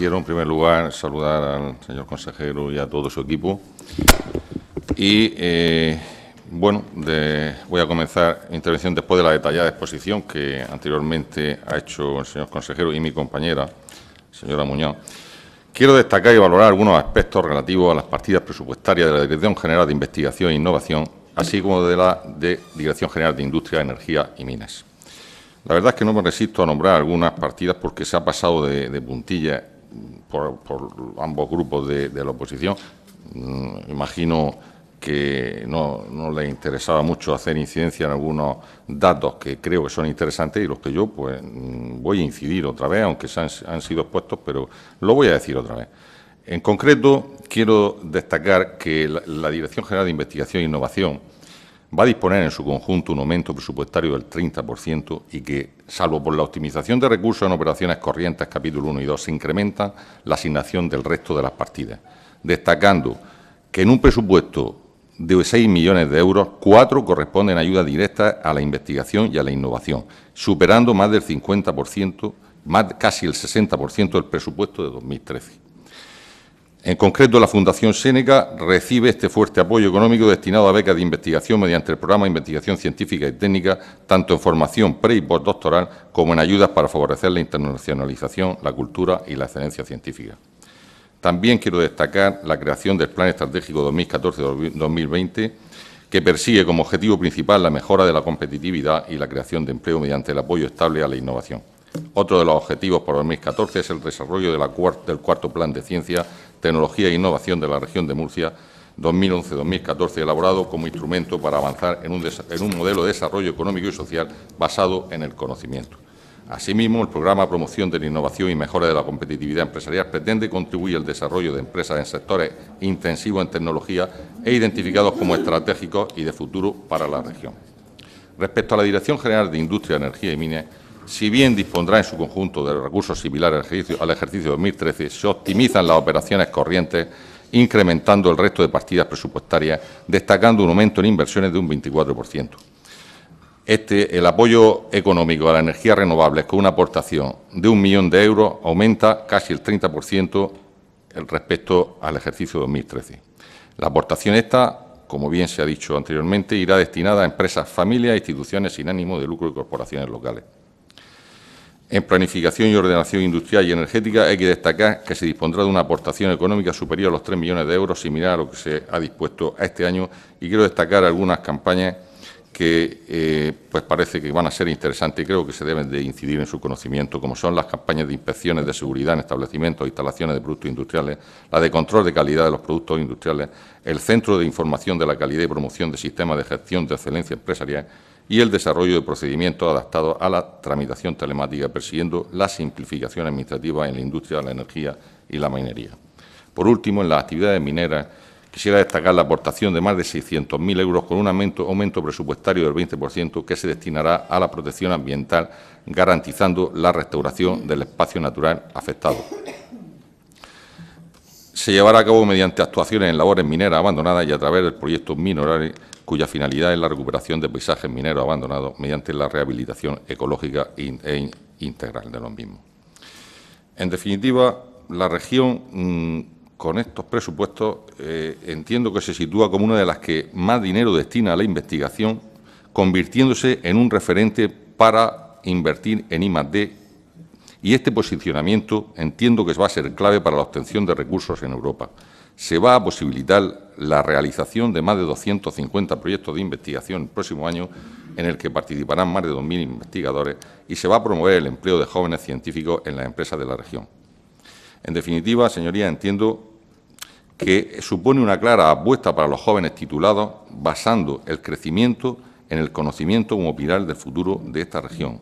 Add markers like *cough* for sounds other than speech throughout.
quiero en primer lugar saludar al señor consejero y a todo su equipo. Y eh, bueno, voy a comenzar mi intervención después de la detallada exposición que anteriormente ha hecho el señor consejero y mi compañera, señora Muñoz. Quiero destacar y valorar algunos aspectos relativos a las partidas presupuestarias de la Dirección General de Investigación e Innovación, así como de la de Dirección General de Industria, Energía y Minas. La verdad es que no me resisto a nombrar algunas partidas porque se ha pasado de, de puntilla por, ambos grupos de, la oposición. Mm, imagino que no, no les interesaba mucho hacer incidencia en algunos datos que creo que son interesantes y los que yo pues mm, voy a incidir otra vez, aunque se han, sido expuestos, pero lo voy a decir otra vez. En concreto, quiero destacar que la Dirección General de Investigación e Innovación va a disponer en su conjunto un aumento presupuestario del 30% y que, salvo por la optimización de recursos en operaciones corrientes capítulo 1 y 2, se incrementa la asignación del resto de las partidas, destacando que en un presupuesto de 6 millones de euros, 4 corresponden a ayuda directa a la investigación y a la innovación, superando más del 50%, más, casi el 60% del presupuesto de 2013. En concreto, la Fundación Séneca recibe este fuerte apoyo económico destinado a becas de investigación mediante el programa de investigación científica y técnica, tanto en formación pre y postdoctoral como en ayudas para favorecer la internacionalización, la cultura y la excelencia científica. También quiero destacar la creación del Plan Estratégico 2014-2020, que persigue como objetivo principal la mejora de la competitividad y la creación de empleo mediante el apoyo estable a la innovación. Otro de los objetivos para 2014 es el desarrollo del cuarto plan de ciencia, tecnología e innovación de la región de Murcia 2011-2014, elaborado como instrumento para avanzar en un, modelo de desarrollo económico y social basado en el conocimiento. Asimismo, el programa Promoción de la Innovación y Mejora de la Competitividad Empresarial pretende contribuir al desarrollo de empresas en sectores intensivos en tecnología e identificados como estratégicos y de futuro para la región. Respecto a la Dirección General de Industria, Energía y Minas, si bien dispondrá en su conjunto de recursos similares al ejercicio, 2013, se optimizan las operaciones corrientes, incrementando el resto de partidas presupuestarias, destacando un aumento en inversiones de un 24%. Este, el apoyo económico a las energías renovables con una aportación de un millón de euros aumenta casi el 30% respecto al ejercicio 2013. La aportación esta, como bien se ha dicho anteriormente, irá destinada a empresas, familias, e instituciones sin ánimo de lucro y corporaciones locales. En planificación y ordenación industrial y energética hay que destacar que se dispondrá de una aportación económica superior a los 3 millones de euros, similar a lo que se ha dispuesto a este año, y quiero destacar algunas campañas que eh, pues parece que van a ser interesantes y creo que se deben de incidir en su conocimiento, como son las campañas de inspecciones de seguridad en establecimientos e instalaciones de productos industriales, la de control de calidad de los productos industriales, el Centro de Información de la Calidad y Promoción de Sistemas de Gestión de Excelencia Empresarial y el desarrollo de procedimientos adaptados a la tramitación telemática, persiguiendo la simplificación administrativa en la industria, de la energía y la minería. Por último, en las actividades mineras, quisiera destacar la aportación de más de 600.000 euros con un aumento, presupuestario del 20% que se destinará a la protección ambiental, garantizando la restauración del espacio natural afectado se llevará a cabo mediante actuaciones en labores mineras abandonadas y a través del proyecto minorario cuya finalidad es la recuperación de paisajes mineros abandonados mediante la rehabilitación ecológica e, e integral de los mismos. En definitiva, la región mm, con estos presupuestos eh, entiendo que se sitúa como una de las que más dinero destina a la investigación, convirtiéndose en un referente para invertir en I+.D. y este posicionamiento entiendo que va a ser clave para la obtención de recursos en Europa se va a posibilitar la realización de más de 250 proyectos de investigación el próximo año, en el que participarán más de 2.000 investigadores, y se va a promover el empleo de jóvenes científicos en las empresas de la región. En definitiva, señorías, entiendo que supone una clara apuesta para los jóvenes titulados, basando el crecimiento en el conocimiento como pilar del futuro de esta región.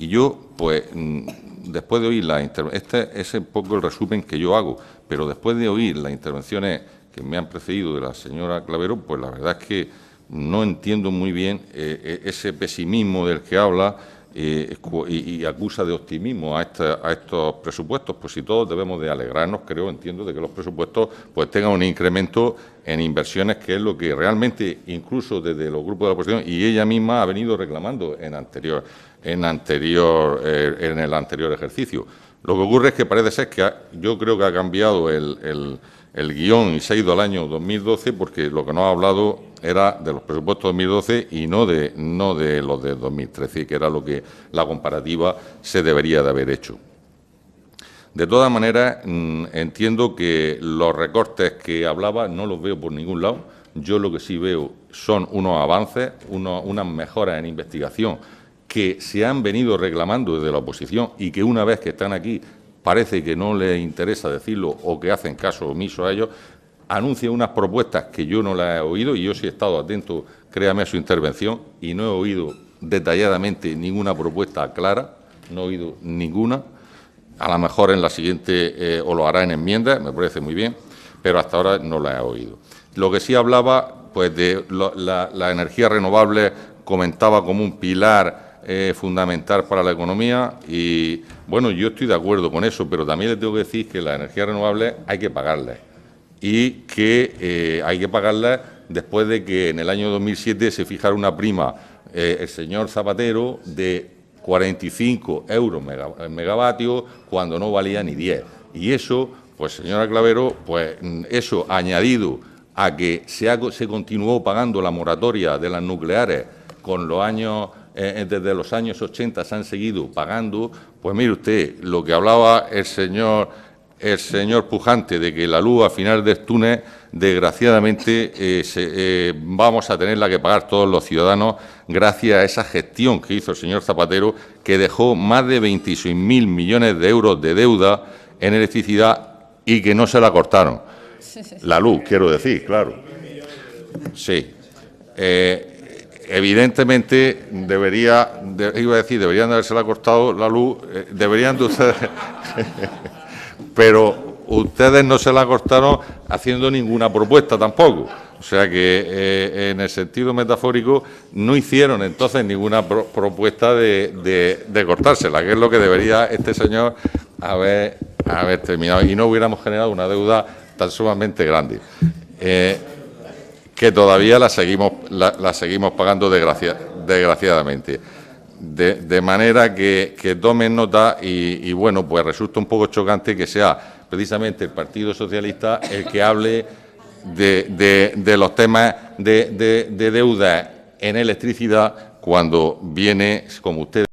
Y yo, pues, mm, después de oír la... Este es un poco el resumen que yo hago, pero después de oír las intervenciones que me han precedido de la señora Clavero, pues la verdad es que no entiendo muy bien eh, eh, ese pesimismo del que habla eh, y, acusa de optimismo a, estos presupuestos. Pues si todos debemos de alegrarnos, creo, entiendo, de que los presupuestos pues tengan un incremento en inversiones, que es lo que realmente, incluso desde los grupos de la oposición, y ella misma ha venido reclamando en anterior, en anterior, en el anterior ejercicio. Lo que ocurre es que parece ser que yo creo que ha cambiado el, guión y se ha ido al año 2012 porque lo que no ha hablado era de los presupuestos de 2012 y no de, no de los de 2013, que era lo que la comparativa se debería de haber hecho. De todas maneras, mm, entiendo que los recortes que hablaba no los veo por ningún lado. Yo lo que sí veo son unos avances, unas mejoras en investigación que se han venido reclamando desde la oposición y que una vez que están aquí parece que no les interesa decirlo o que hacen caso omiso a ellos, anuncia unas propuestas que yo no las he oído y yo sí he estado atento, créame, a su intervención y no he oído detalladamente ninguna propuesta clara, no he oído ninguna. A lo mejor en la siguiente eh, o lo hará en enmiendas, me parece muy bien, pero hasta ahora no la he oído. Lo que sí hablaba, pues de la energía renovable... comentaba como un pilar fundamental para la economía y, bueno, yo estoy de acuerdo con eso, pero también les tengo que decir que las energías renovables hay que pagarles... y que eh, hay que pagarlas después de que en el año 2007 se fijara una prima eh, el señor Zapatero de 45 euros megavatios... megavatio cuando no valía ni 10. Y eso, pues señora Clavero, pues mm, eso añadido a que se, se continuó pagando la moratoria de las nucleares con los años eh, eh, desde los años 80 se han seguido pagando, pues mire usted, lo que hablaba el señor, el señor Pujante de que la luz a final del túnel, desgraciadamente, eh, vamos a tenerla que pagar todos los ciudadanos gracias a esa gestión que hizo el señor Zapatero, que dejó más de 26.000 millones de euros de deuda en electricidad y que no se la cortaron. La luz, quiero decir, claro. Sí evidentemente debería, iba a decir, deberían haberse cortado la luz, eh, deberían de ustedes, *laughs* pero ustedes no se la cortaron haciendo ninguna propuesta tampoco. O sea que eh, en el sentido metafórico no hicieron entonces ninguna propuesta de, de, cortársela, que es lo que debería este señor haber, haber terminado y no hubiéramos generado una deuda tan sumamente grande. Eh, que todavía la seguimos, la, seguimos pagando desgraciadamente. De, manera que, tomen nota y, bueno, pues resulta un poco chocante que sea precisamente el Partido Socialista el que hable de, los temas de, deuda en electricidad cuando viene, como ustedes.